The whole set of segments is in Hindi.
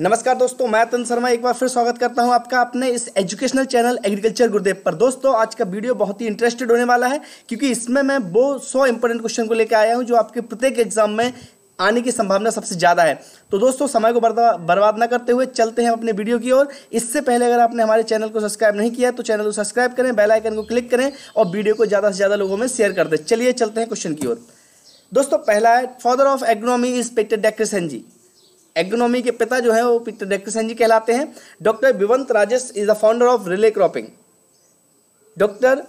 नमस्कार दोस्तों मैं अतन शर्मा एक बार फिर स्वागत करता हूं आपका अपने इस एजुकेशनल चैनल एग्रीकल्चर गुरुदेव पर दोस्तों आज का वीडियो बहुत ही इंटरेस्टेड होने वाला है क्योंकि इसमें मैं वो सौ इंपॉर्टेंट क्वेश्चन को लेकर आया हूं जो आपके प्रत्येक एग्जाम में आने की संभावना सबसे ज़्यादा है तो दोस्तों समय को बर्बाद ना करते हुए चलते हैं अपने वीडियो की ओर इससे पहले अगर आपने हमारे चैनल को सब्सक्राइब नहीं किया तो चैनल को सब्सक्राइब करें बेल आइकन को क्लिक करें और वीडियो को ज़्यादा से ज़्यादा लोगों में शेयर कर दें चलिए चलते हैं क्वेश्चन की ओर दोस्तों पहला है father of agronomy is Peter Decrescenzi ji agronomy के पिता जो है वो डॉक्टर सेन जी कहलाते हैं doctor Vivant Rajesh is the founder of relay cropping doctor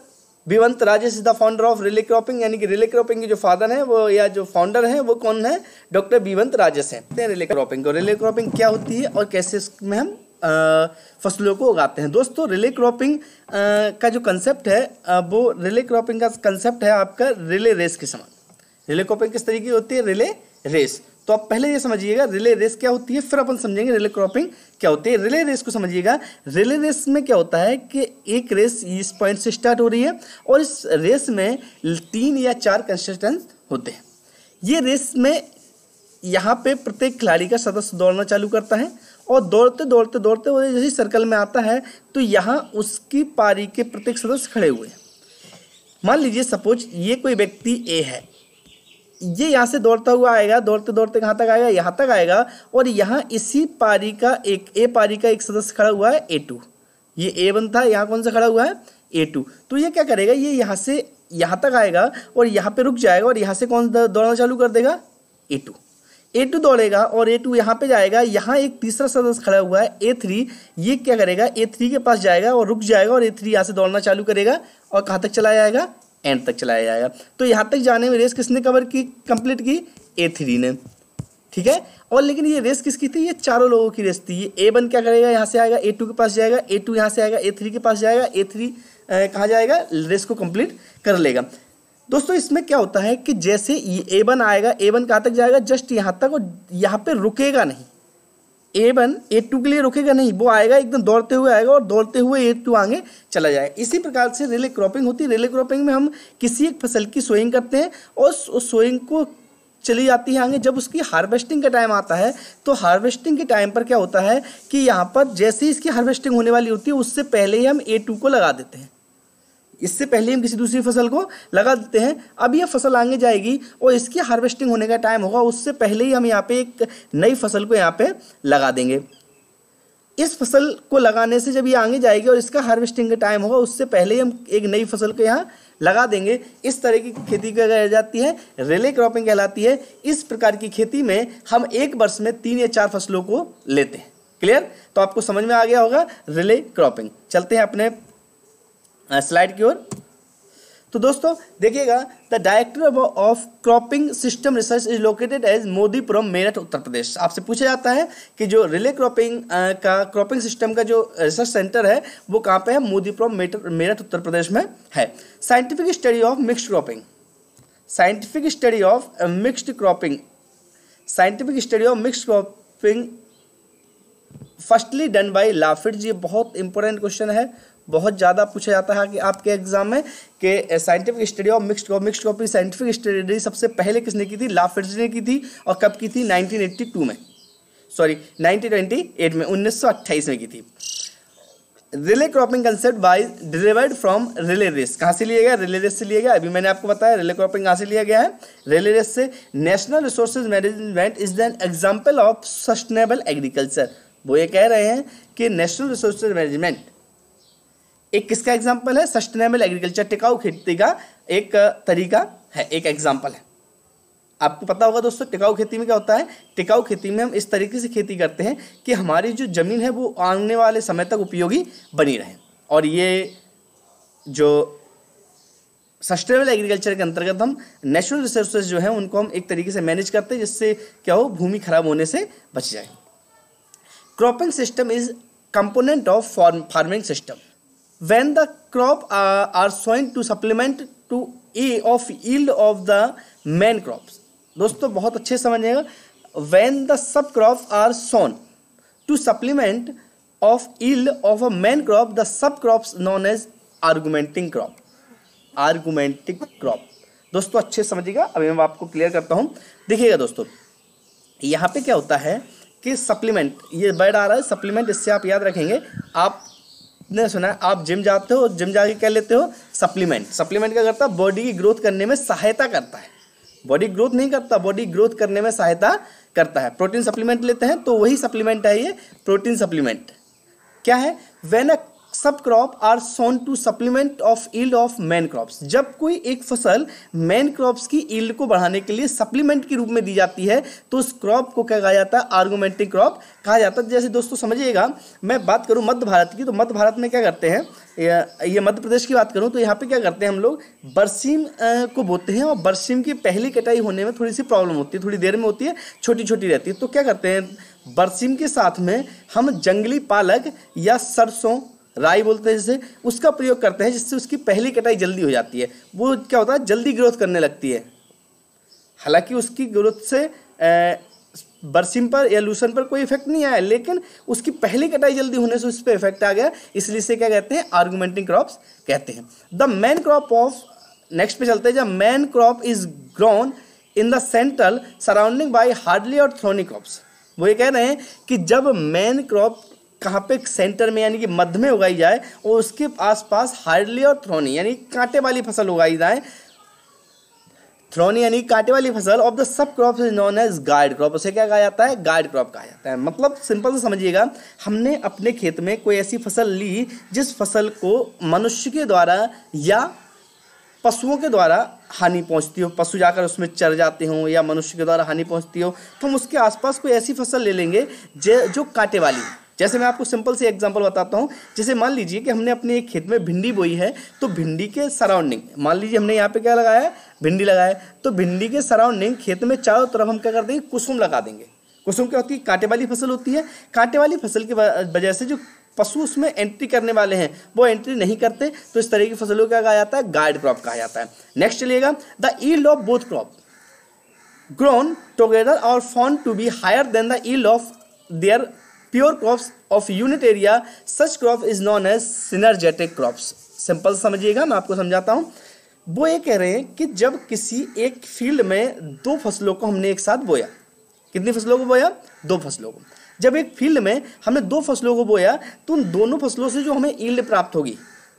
Vivant Rajesh is the founder of relay cropping यानी कि रिले क्रॉपिंग के जो फादर हैं वो या जो फाउंडर हैं वो कौन है डॉक्टर विवंत राजेश हैं रिले क्रॉपिंग को रिले क्रॉपिंग क्या होती है और कैसे इसमें हम फसलों को उगाते हैं दोस्तों रिले क्रॉपिंग का जो कंसेप्ट है वो रिले क्रॉपिंग का कंसेप्ट है आपका रिले रेस के समान रिले क्रॉपिंग किस तरीके की होती है रिले रेस तो आप पहले ये समझिएगा रिले रेस क्या होती है फिर अपन समझेंगे रिले क्रॉपिंग क्या होती है रिले रेस को समझिएगा रिले रेस में क्या होता है कि एक रेस इस पॉइंट से स्टार्ट हो रही है और इस रेस में तीन या चार कंसिस्टेंट होते हैं ये रेस में यहाँ पे प्रत्येक खिलाड़ी का सदस्य दौड़ना चालू करता है और दौड़ते दौड़ते दौड़ते वो जैसे सर्कल में आता है तो यहाँ उसकी पारी के प्रत्येक सदस्य खड़े हुए हैं मान लीजिए सपोज ये कोई व्यक्ति ए है ये यहाँ से दौड़ता हुआ आएगा दौड़ते दौड़ते कहाँ तक आएगा यहाँ तक आएगा और यहाँ इसी पारी का एक ए पारी का एक सदस्य खड़ा हुआ है ए टू ये ए वन था यहाँ कौन सा खड़ा हुआ है ए टू तो ये क्या करेगा ये यहाँ से यहाँ तक आएगा और यहाँ पे रुक जाएगा और यहाँ से कौन दौड़ना चालू कर देगा ए टू ए टू दौड़ेगा और ए टू यहाँ पे जाएगा यहाँ एक तीसरा सदस्य खड़ा हुआ है ए थ्री ये क्या करेगा ए थ्री के पास जाएगा और रुक जाएगा और ए थ्री यहाँ से दौड़ना चालू करेगा और कहाँ तक चला जाएगा एंड तक चलाया जाएगा तो यहाँ तक जाने में रेस किसने कवर की कंप्लीट की ए थ्री ने ठीक है और लेकिन ये रेस किसकी थी ये चारों लोगों की रेस थी ये ए वन क्या करेगा यहाँ से आएगा ए टू के पास जाएगा ए टू यहाँ से आएगा ए थ्री के पास जाएगा ए थ्री कहाँ जाएगा रेस को कंप्लीट कर लेगा दोस्तों इसमें क्या होता है कि जैसे ये ए वन आएगा ए वन कहाँ तक जाएगा जस्ट यहाँ तक और यहाँ पर रुकेगा नहीं ए वन ए टू के लिए रुकेगा नहीं वो आएगा एकदम दौड़ते हुए आएगा और दौड़ते हुए ए टू आगे चला जाएगा इसी प्रकार से रेले क्रॉपिंग होती है रेले क्रॉपिंग में हम किसी एक फसल की सोइंग करते हैं और उस सोइंग को चली जाती है आगे जब उसकी हार्वेस्टिंग का टाइम आता है तो हार्वेस्टिंग के टाइम पर क्या होता है कि यहाँ पर जैसे ही इसकी हार्वेस्टिंग होने वाली होती है उससे पहले ही हम ए टू को लगा देते हैं इससे पहले हम किसी दूसरी फसल को लगा देते हैं अब यह फसल आगे जाएगी और इसकी हार्वेस्टिंग होने का टाइम होगा उससे पहले ही हम यहाँ पे एक नई फसल को यहाँ पे लगा देंगे इस फसल को लगाने से जब ये आगे जाएगी और इसका हार्वेस्टिंग का टाइम होगा उससे पहले ही हम एक नई फसल को यहाँ लगा देंगे इस तरह की खेती कर जाती है रेले क्रॉपिंग कहलाती है इस प्रकार की खेती में हम एक वर्ष में तीन या चार फसलों को लेते हैं क्लियर तो आपको समझ में आ गया होगा रिले क्रॉपिंग चलते हैं अपने स्लाइड की ओर तो दोस्तों देखिएगा the director of cropping system research is located as Modipuram Meerut Uttar Pradesh आपसे पूछा जाता है कि जो रिले क्रॉपिंग का क्रॉपिंग सिस्टम का जो रिसर्च सेंटर है वो कहाँ पे है मोदीपुरम मेरठ उत्तर प्रदेश में है scientific study of mixed cropping scientific study of mixed cropping scientific study of mixed cropping firstly done by Lafitte ji बहुत इंपॉर्टेंट क्वेश्चन है बहुत ज़्यादा पूछा जाता है कि आपके एग्जाम में कि साइंटिफिक स्टडी और mix mix copy scientific study सबसे पहले किसने की थी लाफिट्ज ने की थी और कब की थी 1982 में सॉरी 1928 में 1928 में की थी relay cropping concept wise delivered from relay race कहाँ से लिया गया रिले रेस से लिया गया अभी मैंने आपको बताया रिले क्रॉपिंग कहाँ से लिया गया है रिले रेस से national resources management is an example of sustainable agriculture वो ये कह रहे हैं कि नेशनल रिसोर्स मैनेजमेंट एक किसका एग्जाम्पल है सस्टेनेबल एग्रीकल्चर टिकाऊ खेती का एक तरीका है एक एग्जाम्पल है आपको पता होगा दोस्तों टिकाऊ खेती में क्या होता है टिकाऊ खेती में हम इस तरीके से खेती करते हैं कि हमारी जो ज़मीन है वो आने वाले समय तक उपयोगी बनी रहे और ये जो सस्टेनेबल एग्रीकल्चर के अंतर्गत हम नेचुरल रिसोर्सेज जो हैं उनको हम एक तरीके से मैनेज करते हैं जिससे क्या हो भूमि खराब होने से बच जाए cropping system is component of farming system when the crop uh, are sown to supplement to a of yield of the main crops दोस्तों बहुत अच्छे समझिएगा when the sub crop are sown to supplement of yield of a main crop the sub crops known as augmenting crop augmenting crop दोस्तों अच्छे समझिएगा अभी मैं आपको क्लियर करता हूँ देखिएगा दोस्तों यहाँ पे क्या होता है कि सप्लीमेंट ये वर्ड आ रहा है सप्लीमेंट इससे आप याद रखेंगे आप ने सुना है आप जिम जाते हो जिम जाके क्या लेते हो सप्लीमेंट सप्लीमेंट क्या करता है बॉडी की ग्रोथ करने में सहायता करता है बॉडी ग्रोथ नहीं करता बॉडी ग्रोथ करने में सहायता करता है प्रोटीन सप्लीमेंट लेते हैं तो वही सप्लीमेंट है ये प्रोटीन सप्लीमेंट क्या है when a sub crop are sown to supplement of yield of main crops जब कोई एक फसल मैन क्रॉप्स की ईल्ड को बढ़ाने के लिए सप्लीमेंट के रूप में दी जाती है तो उस क्रॉप को क्या कहा जाता है आर्गोमेंटिंग क्रॉप कहा जाता है जैसे दोस्तों समझिएगा मैं बात करूँ मध्य भारत की तो मध्य भारत में क्या करते हैं ये मध्य प्रदेश की बात करूँ तो यहाँ पर क्या करते हैं हम लोग बरसीम को बोते हैं और बरसीम की पहली कटाई होने में थोड़ी सी प्रॉब्लम होती है थोड़ी देर में होती है छोटी छोटी रहती है तो क्या करते हैं बरसीम के साथ में हम जंगली पालक या सरसों राई बोलते हैं जैसे उसका प्रयोग करते हैं जिससे उसकी पहली कटाई जल्दी हो जाती है वो क्या होता है जल्दी ग्रोथ करने लगती है हालांकि उसकी ग्रोथ से बरसिम पर या लूसन पर कोई इफेक्ट नहीं आया लेकिन उसकी पहली कटाई जल्दी होने से उस पर इफेक्ट आ गया इसलिए इसे क्या कहते हैं आर्गूमेंटिंग क्रॉप्स कहते हैं the main crop of next पे चलते हैं जब main crop is grown in the central surrounding by hardly और थ्रोनी क्रॉप्स वो ये कह रहे हैं कि जब मैन क्रॉप कहाँ पे सेंटर में यानी कि मध्य में उगाई जाए और उसके आसपास हार्डली और थ्रोनी यानी कांटे वाली फसल उगाई जाए थ्रोनी यानी कांटे वाली फसल of the sub crop is known as guard crop उसे क्या कहा जाता है गार्ड क्रॉप कहा जाता है मतलब सिंपल से समझिएगा हमने अपने खेत में कोई ऐसी फसल ली जिस फसल को मनुष्य के द्वारा या पशुओं के द्वारा हानि पहुंचती हो पशु जाकर उसमें चर जाते हों या मनुष्य के द्वारा हानि पहुंचती हो तो हम उसके आसपास कोई ऐसी फसल ले लेंगे जो कांटे वाली जैसे मैं आपको सिंपल से एग्जाम्पल बताता हूँ जैसे मान लीजिए कि हमने अपने एक खेत में भिंडी बोई है तो भिंडी के सराउंडिंग मान लीजिए हमने यहाँ पे क्या लगाया भिंडी लगाया तो भिंडी के सराउंडिंग खेत में चारों तरफ हम क्या कर देंगे कुसुम लगा देंगे कुसुम क्या होती है कांटे वाली फसल होती है कांटे वाली फसल की वजह से जो पशु उसमें एंट्री करने वाले हैं वो एंट्री नहीं करते तो इस तरह की फसलों को क्या कहा जाता है गाइड क्रॉप कहा जाता है नेक्स्ट चलिएगा the yield of both crop grown together और found to be higher than the yield of their pure crops of unit area such crop is known as synergetic crops simple समझिएगा मैं आपको समझाता हूँ वो ये कह रहे हैं कि जब किसी एक फील्ड में दो फसलों को हमने एक साथ बोया कितनी फसलों को बोया दो फसलों को जब एक फील्ड में हमने दो फसलों को बोया तो उन दोनों फसलों से जो हमें ईल्ड प्राप्त होगी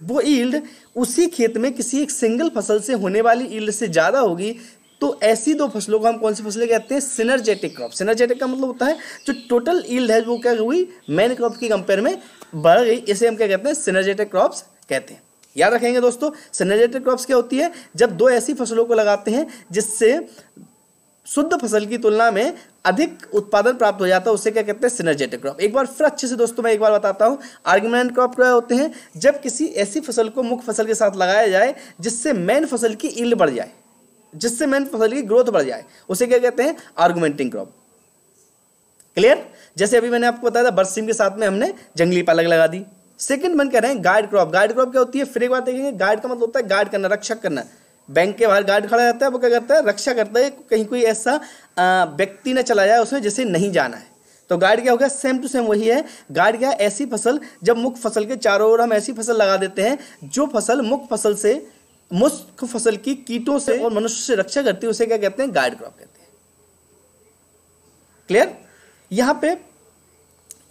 वो ईल्ड उसी खेत में किसी एक सिंगल फसल से होने वाली ईल्ड से ज़्यादा होगी तो ऐसी दो फसलों को हम कौन सी फसलें कहते हैं सिनर्जेटिक क्रॉप सिनर्जेटिक का मतलब होता है जो टोटल ईल्ड है वो क्या हुई मेन क्रॉप की कंपेयर में बढ़ गई इसे हम क्या कहते हैं सिनर्जेटिक क्रॉप्स कहते हैं याद रखेंगे दोस्तों सिनर्जेटिक क्रॉप्स क्या होती है जब दो ऐसी फसलों को लगाते हैं जिससे शुद्ध फसल की तुलना में अधिक उत्पादन प्राप्त हो जाता है उसे क्या कहते हैं सिनर्जेटिक क्रॉप एक बार फिर अच्छे से दोस्तों मैं एक बार बताता हूँ आर्गुमेंट क्रॉप क्या होते हैं जब किसी ऐसी फसल को मुख्य फसल के साथ लगाया जाए जिससे मेन फसल की ईल्ड बढ़ जाए जिससे मेन फसल की ग्रोथ बढ़ जाए उसे क्या कहते हैं आर्गुमेंटिंग क्रॉप क्लियर जैसे अभी मैंने आपको बताया था बरसीम के साथ में हमने जंगली पालक लगा दी सेकंड मन कह रहे हैं गाइड क्रॉप गाइड क्रॉप क्या होती है फिर एक बात देखेंगे गाइड का मतलब होता है गाइड करना रक्षक करना बैंक के बाहर गार्ड खड़ा रहता है वो क्या करता है रक्षा करता है कहीं कोई ऐसा व्यक्ति ना चला जाए उसमें जिसे नहीं जाना है तो गाइड क्या हो गया सेम टू सेम वही है गाइड क्या ऐसी फसल जब मुख्य फसल के चारों ओर हम ऐसी फसल लगा देते हैं जो फसल मुख्य फसल से मुस्क फसल की कीटों से और मनुष्य से रक्षा करती है उसे क्या कहते हैं गाइड क्रॉप कहते हैं क्लियर यहां पे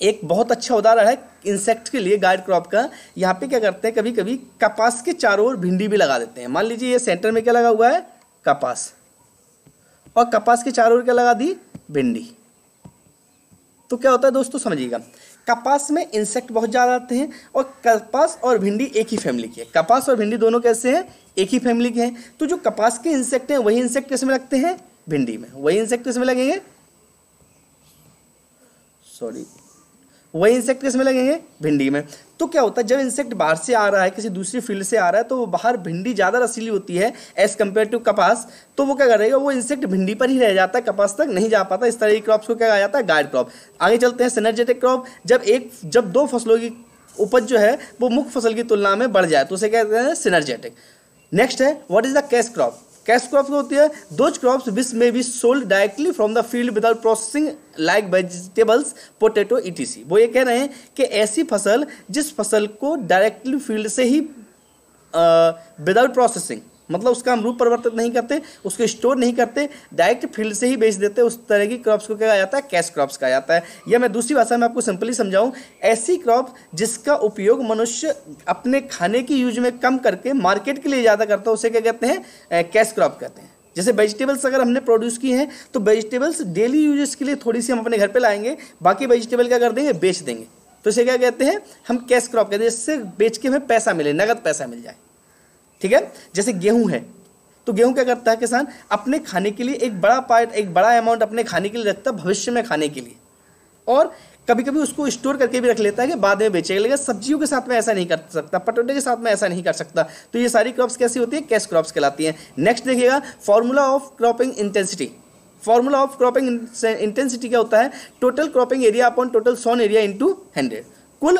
एक बहुत अच्छा उदाहरण है इंसेक्ट के लिए गाइड क्रॉप का यहां पे क्या करते हैं कभी कभी कपास के चारों ओर भिंडी भी लगा देते हैं मान लीजिए ये सेंटर में क्या लगा हुआ है कपास और कपास के चारों ओर क्या लगा दी भिंडी तो क्या होता है दोस्तों समझिएगा कपास में इंसेक्ट बहुत ज़्यादा आते हैं और कपास और भिंडी एक ही फैमिली की है कपास और भिंडी दोनों कैसे हैं एक ही फैमिली के हैं तो जो कपास के इंसेक्ट हैं वही इंसेक्ट किसमें लगते हैं भिंडी में वही इंसेक्ट किसमें लगेंगे सॉरी वही इंसेक्ट किस में लगेंगे भिंडी में तो क्या होता है जब इंसेक्ट बाहर से आ रहा है किसी दूसरी फील्ड से आ रहा है तो वो बाहर भिंडी ज़्यादा रसीली होती है एज़ कम्पेयर टू कपास तो वो क्या करेगा वो इंसेक्ट भिंडी पर ही रह जाता है कपास तक नहीं जा पाता इस तरह की क्रॉप्स को क्या कहा जाता है गाइड क्रॉप आगे चलते हैं सिनर्जेटिक क्रॉप जब एक जब दो फसलों की उपज जो है वो मुख्य फसल की तुलना में बढ़ जाए तो उसे कहते हैं सिनर्जेटिक नेक्स्ट है what is the cash crop cash crop क्या होती है those crop which may be sold directly from the field without processing like vegetables potato सी वो ये कह रहे हैं कि ऐसी फसल जिस फसल को डायरेक्टली फील्ड से ही विदाउट प्रोसेसिंग मतलब उसका हम रूप परिवर्तित नहीं करते उसको स्टोर नहीं करते डायरेक्ट फील्ड से ही बेच देते उस तरह की क्रॉप्स को क्या कहा जाता है कैश क्रॉप्स कहा जाता है या मैं दूसरी भाषा में आपको सिंपली समझाऊँ ऐसी क्रॉप जिसका उपयोग मनुष्य अपने खाने की यूज में कम करके मार्केट के लिए ज़्यादा करता है उसे क्या कहते हैं कैश क्रॉप कहते हैं जैसे वेजिटेबल्स अगर हमने प्रोड्यूस की हैं तो वेजिटेबल्स डेली यूजेस के लिए थोड़ी सी हम अपने घर पर लाएंगे बाकी वेजिटेबल क्या कर देंगे बेच देंगे तो इसे क्या कहते हैं हम कैश क्रॉप कहते हैं जिससे बेच के हमें पैसा मिले नगद पैसा मिल जाए ठीक है जैसे गेहूं है तो गेहूं क्या करता है किसान अपने खाने के लिए एक बड़ा पार्ट एक बड़ा अमाउंट अपने खाने के लिए रखता है भविष्य में खाने के लिए और कभी कभी उसको स्टोर करके भी रख लेता है कि बाद में बेचेगा लेकिन सब्जियों के साथ में ऐसा नहीं कर सकता पटोटे के साथ में ऐसा नहीं कर सकता तो ये सारी क्रॉप्स कैसी होती है कैश क्रॉप्स कहलाती हैं नेक्स्ट देखिएगा formula of cropping intensity formula of cropping intensity क्या होता है total cropping area upon total sown area into hundred कुल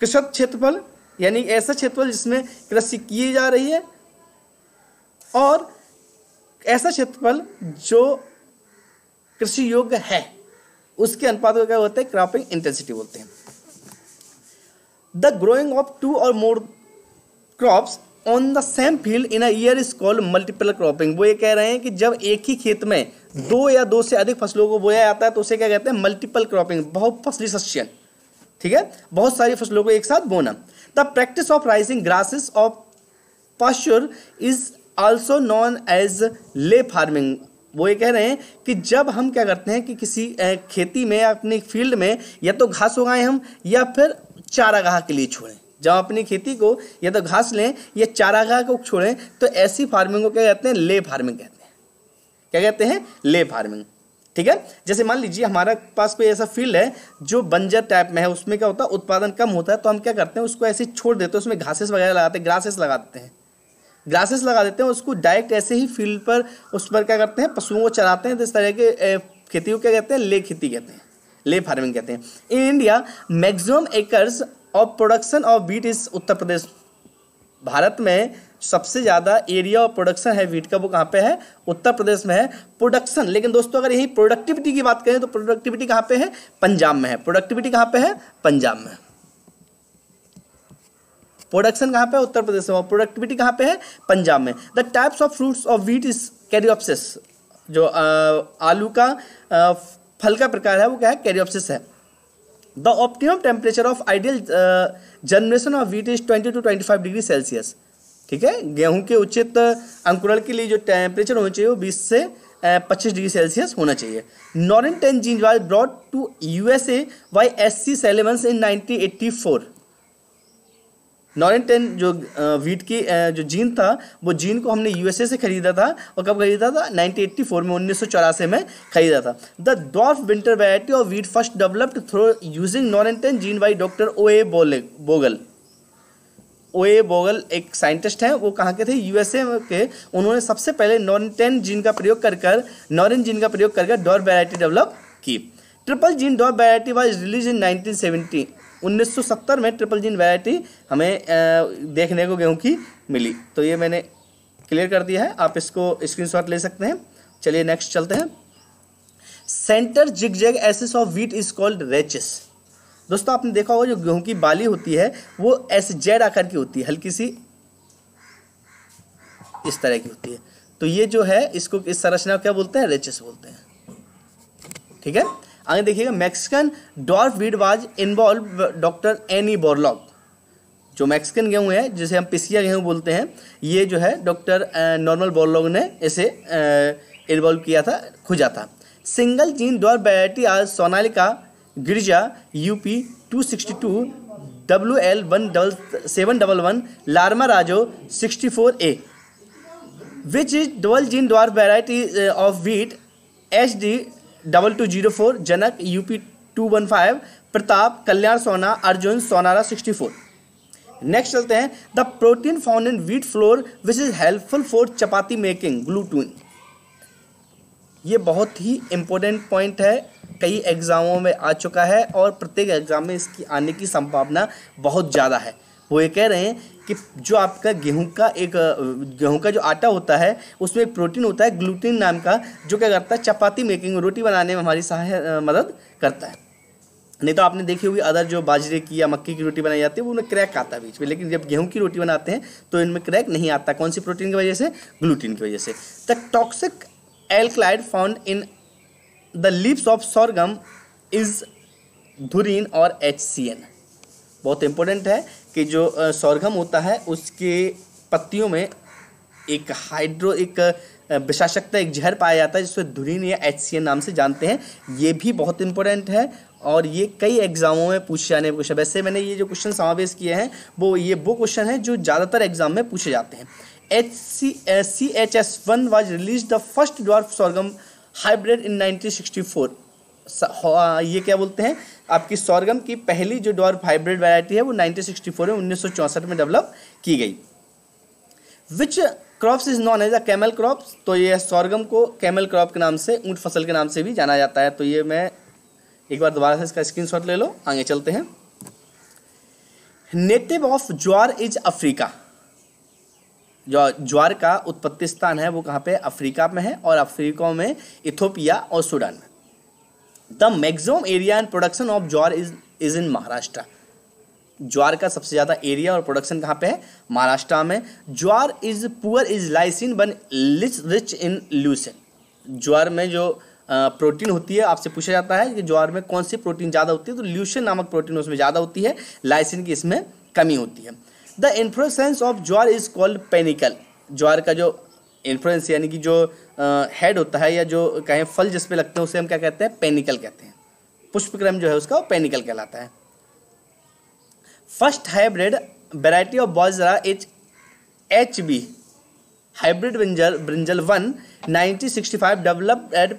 कृषक क्षेत्रफल यानी ऐसा क्षेत्रफल जिसमें कृषि की जा रही है और ऐसा क्षेत्रफल जो कृषि योग्य है उसके अनुपात को क्या होता है क्रॉपिंग इंटेंसिटी बोलते हैं the growing of two or more crops on the same field in a year is called multiple cropping वो ये कह रहे हैं कि जब एक ही खेत में दो या दो से अधिक फसलों को बोया जाता है तो उसे क्या कहते हैं मल्टीपल क्रॉपिंग फसली सस्यन ठीक है बहुत सारी फसलों को एक साथ बोना the practice of raising grasses of pasture is also known as ley farming वो ये कह रहे हैं कि जब हम क्या करते हैं कि किसी खेती में या अपनी फील्ड में या तो घास उगाएं हम या फिर चारागाह के लिए छोड़ें जब अपनी खेती को या तो घास लें या चारागाह को छोड़ें तो ऐसी फार्मिंग को क्या कहते हैं ले फार्मिंग कहते हैं क्या कहते हैं ले फार्मिंग ठीक है जैसे मान लीजिए हमारे पास कोई ऐसा फील्ड है जो बंजर टाइप में है उसमें क्या होता है उत्पादन कम होता है तो हम क्या करते हैं उसको ऐसे छोड़ देते हैं उसमें घासेस वगैरह लगाते हैं ग्रासेस लगा देते हैं ग्रासेस लगा देते हैं उसको डायरेक्ट ऐसे ही फील्ड पर उस पर क्या करते हैं पशुओं को चलाते हैं तो इस तरह के खेती को क्या कहते हैं ले खेती कहते हैं ले फार्मिंग कहते हैं in India maximum acres of production of wheat is Uttar Pradesh Bharat में सबसे ज़्यादा एरिया ऑफ प्रोडक्शन है वीट का वो कहाँ पे है उत्तर प्रदेश में है प्रोडक्शन लेकिन दोस्तों अगर यही प्रोडक्टिविटी की बात करें तो प्रोडक्टिविटी कहाँ पे है पंजाब में है प्रोडक्टिविटी कहाँ पे है पंजाब में प्रोडक्शन कहाँ पे है उत्तर प्रदेश में और प्रोडक्टिविटी कहाँ पे है पंजाब में the types of fruits of wheat is caryopsis जो आ, आलू का आ, फल का प्रकार है वो क्या है कैरियोप्सिस है the optimum temperature of ideal generation of wheat is twenty two twenty five degree Celsius ठीक है गेहूं के उचित अंकुरण के लिए जो टेम्परेचर होना चाहिए वो बीस से पच्चीस डिग्री सेल्सियस होना चाहिए Norin ten gene was brought to USA by S C Salmons in 1984 Norin ten जो वीट की जो जीन था वो जीन को हमने यूएसए से खरीदा था और कब खरीदा था 1984 में उन्नीस में खरीदा था the dwarf winter variety of wheat first developed through using Norin ten gene by doctor O A Vogel बोगल ओए बोगल एक साइंटिस्ट हैं वो कहाँ के थे यूएसए के उन्होंने सबसे पहले नॉरेंटेन जीन का प्रयोग कर कर नॉरेन जीन का प्रयोग कर कर डॉर वेराइटी डेवलप की triple gene dwarf variety was release in 1970 1970 में ट्रिपल जीन वेराइटी हमें देखने को गेहूँ की मिली तो ये मैंने क्लियर कर दिया है आप इसको स्क्रीन ले सकते हैं चलिए नेक्स्ट चलते हैं center zag axis of wheat is called rachis दोस्तों आपने देखा होगा जो गेहूं की बाली होती है वो एस जेड आकार की होती है हल्की सी इस तरह की होती है तो ये जो है इसको इस संरचना क्या बोलते हैं रेचस बोलते हैं ठीक है आगे देखिएगा Mexican dwarf wheat was involve doctor N E Borlaug जो मैक्सिकन गेहूं है जिसे हम पिसिया गेहूं बोलते हैं ये जो है डॉक्टर नॉर्मल बोरलॉग ने इसे इन्वॉल्व किया था खुजा था सिंगल जीन डॉर्फ वेराइटी आज Sonalika Girja U P two sixty two W L one double seven double one Lerma Rojo sixty four A which is double gene dwarf variety of wheat H D double two zero four Janak U P two one five Pratap Kalyan Sona Arjun Sonara sixty four next चलते हैं the protein found in wheat flour which is helpful for chapati making gluten ये बहुत ही इंपॉर्टेंट पॉइंट है कई एग्ज़ामों में आ चुका है और प्रत्येक एग्ज़ाम में इसकी आने की संभावना बहुत ज़्यादा है वो ये कह रहे हैं कि जो आपका गेहूं का एक गेहूं का जो आटा होता है उसमें एक प्रोटीन होता है ग्लूटीन नाम का जो क्या करता है चपाती मेकिंग रोटी बनाने में हमारी सहाय मदद करता है नहीं तो आपने देखी होगी अदर जो बाजरे की या मक्की की रोटी बनाई जाती है वो उनमें क्रैक आता है बीच में लेकिन जब गेहूं की रोटी बनाते हैं तो इनमें क्रैक नहीं आता कौन सी प्रोटीन की वजह से ग्लूटीन की वजह से the toxic alkaloid found in the lips of sorghum is dhurrin और एच सी एन बहुत इम्पोर्टेंट है कि जो सौरगम होता है उसके पत्तियों में एक हाइड्रो एक विषाशक्त एक जहर पाया जाता है जिसको धुरीन या एच सी एन नाम से जानते हैं ये भी बहुत इंपॉर्टेंट है और ये कई एग्जामों में पूछे जाने क्वेश्चन वैसे मैंने ये जो क्वेश्चन समावेश किए हैं वो ये वो क्वेश्चन है जो ज़्यादातर एग्जाम में पूछे जाते हैं H C C H S one was release the first dwarf sorghum hybrid in 1964 ये क्या बोलते हैं आपकी सौरगम की पहली जो डॉर्फ हाइब्रिड वैरायटी है वो 1964 में उन्नीस में डेवलप की गई which crops is known as a camel crops तो ये सौरगम को कैमल क्रॉप के नाम से ऊँट फसल के नाम से भी जाना जाता है तो ये मैं एक बार दोबारा से इसका स्क्रीन ले लो आगे चलते हैं native of jowar is Africa जो ज्वार का उत्पत्ति स्थान है वो कहाँ पे अफ्रीका में है और अफ्रीका में इथोपिया और सूडान में the maximum area and production of jowar is is in Maharashtra jowar का सबसे ज़्यादा एरिया और प्रोडक्शन कहाँ पे है महाराष्ट्र में jowar is poor is lysine but leucine rich in leucine ज्वार में जो प्रोटीन होती है आपसे पूछा जाता है कि ज्वार में कौन सी प्रोटीन ज़्यादा होती है तो ल्यूशन नामक प्रोटीन उसमें ज़्यादा होती है लाइसिन की इसमें कमी होती है the influence of jowar is called panicle jowar का जो इन्फ्लुएंस यानी कि जो हेड होता है या जो कहें फल जिसपे लगते हैं उसे हम क्या कहते हैं पेनिकल कहते हैं पुष्पक्रम जो है उसका वो पेनिकल कहलाता है first hybrid variety of bajra is H B hybrid brinjal brinjal one nineteen sixty five developed at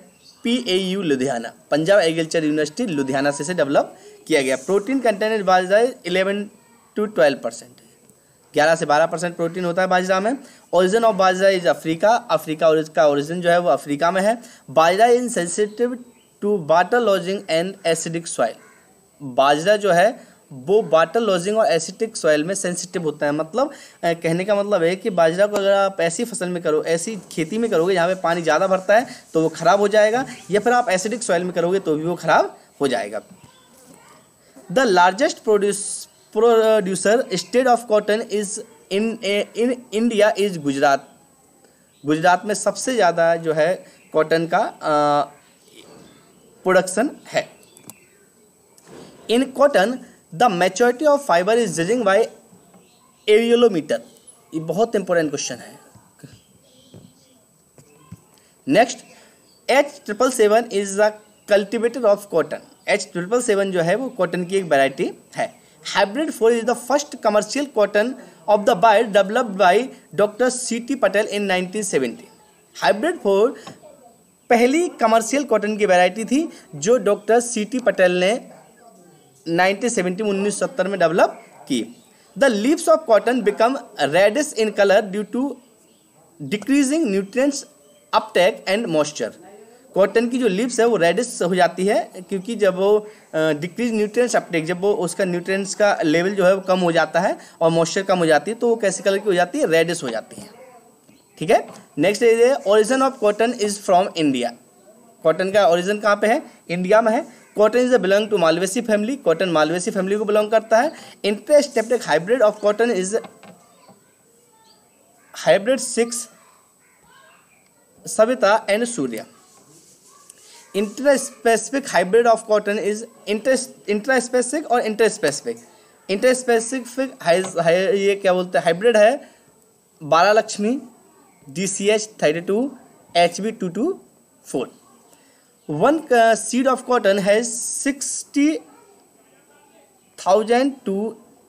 P A U Ludhiana Punjab agriculture university Ludhiana से इसे डेवलप किया गया protein content bajra eleven to twelve percent 11 से 12 परसेंट प्रोटीन होता है बाजरा में origin of bajra is Africa Africa और इसका ओरिजिन जो है वो अफ्रीका में है bajra in sensitive to water lodging and acidic soil bajra जो है वो वाटर लॉजिंग और एसिडिक सॉइल में सेंसिटिव होता है मतलब कहने का मतलब है कि बाजरा को अगर आप ऐसी फसल में करो ऐसी खेती में करोगे जहाँ पे पानी ज़्यादा भरता है तो वो ख़राब हो जाएगा या फिर आप एसिडिक सॉइल में करोगे तो भी वो ख़राब हो जाएगा the largest produce producer state of cotton is in in India is Gujarat Gujarat में सबसे ज़्यादा जो है कॉटन का प्रोडक्शन है in cotton the maturity of fibre is judging by arealometer ये बहुत इंपॉर्टेंट क्वेश्चन है next H triple seven is the cultivator of cotton H triple seven जो है वो कॉटन की एक वैरायटी है hybrid is the first commercial cotton of the of the bud doctor C T Patel in in 1917. Hybrid four पहली कमर्शियल कॉटन की वैरायटी थी जो डॉक्टर सी टी पटेल ने 1970 1970 में डेवलप की the leaves of cotton become reddish in colour due to decreasing nutrients uptake and moisture cotton की जो लिप्स है वो रेडिस हो जाती है क्योंकि जब वो डिक्रीज न्यूट्रिएंट्स अपटेक जब वो उसका न्यूट्रिएंट्स का लेवल जो है वो कम हो जाता है और मॉइस्चर कम हो जाती है तो वो कैसे कलर की हो जाती है रेडिस हो जाती है ठीक है next is origin of cotton is from India cotton का ओरिजन कहाँ पे है इंडिया में है cotton is a belong to Malvaceae family cotton Malvaceae family को बिलोंग करता है interspecific hybrid of cotton is hybrid six Savitha and Surya hybrid of cotton is inter interspecific और इंटर स्पेसिफिक ये क्या बोलते हैं हाइब्रिड है Vara Lakshmi D C H thirty two H B to two four one seed of cotton है sixty thousand to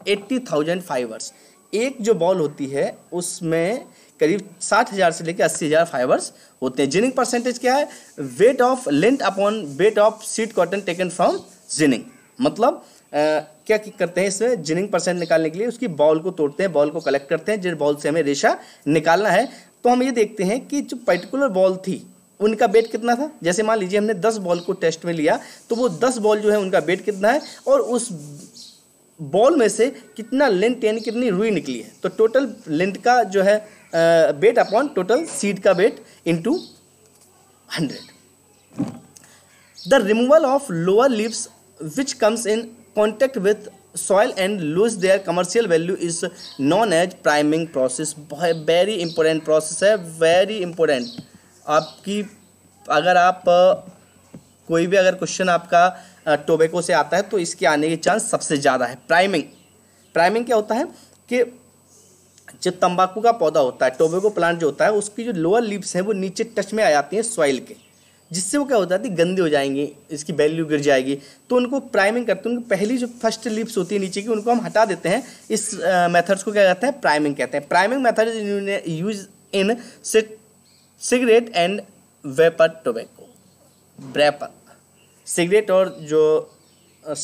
eighty thousand fibres एक जो बॉल होती है उसमें करीब साठ हज़ार से लेकर अस्सी हज़ार फाइबर्स होते हैं जिनिंग परसेंटेज क्या है weight of lint upon weight of seed cotton taken from ginning मतलब आ, क्या करते हैं इसमें जिनिंग परसेंट निकालने के लिए उसकी बॉल को तोड़ते हैं बॉल को कलेक्ट करते हैं जिस बॉल से हमें रेशा निकालना है तो हम ये देखते हैं कि जो पर्टिकुलर बॉल थी उनका वेट कितना था जैसे मान लीजिए हमने दस बॉल को टेस्ट में लिया तो वो दस बॉल जो है उनका वेट कितना है और उस बॉल में से कितना लेंथ यानी कितनी रुई निकली है तो टोटल लेंथ का जो है वेट अपॉन टोटल सीड का weight into hundred the removal of lower lips which comes in contact with soil and lose their commercial value is known as priming process very important process है वेरी इंपॉर्टेंट आपकी अगर आप uh, कोई भी अगर क्वेश्चन आपका टोबेको uh, से आता है तो इसके आने के चांस सबसे ज़्यादा है प्राइमिंग प्राइमिंग क्या होता है कि जो तंबाकू का पौधा होता है टोबेको प्लांट जो होता है उसकी जो लोअर लिप्स हैं वो नीचे टच में आ जाती हैं सॉइल के जिससे वो क्या हो जाती है गंदे हो जाएंगे इसकी वैल्यू गिर जाएगी तो उनको प्राइमिंग करते हैं उनकी पहली जो फर्स्ट लिप्स होती है नीचे की उनको हम हटा देते हैं इस मेथड्स को क्या कहते हैं प्राइमिंग कहते हैं priming method use in cigarette and wrapper tobacco wrapper cigarette और जो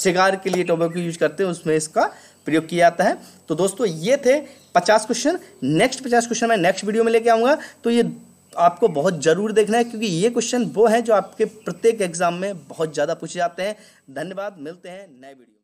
सिगार के लिए टोबैको यूज करते हैं उसमें इसका प्रयोग किया जाता है तो दोस्तों ये थे पचास क्वेश्चन नेक्स्ट पचास क्वेश्चन मैं नेक्स्ट वीडियो में लेके आऊँगा तो ये आपको बहुत ज़रूर देखना है क्योंकि ये क्वेश्चन वो हैं जो आपके प्रत्येक एग्जाम में बहुत ज़्यादा पूछे जाते हैं धन्यवाद मिलते हैं नए वीडियो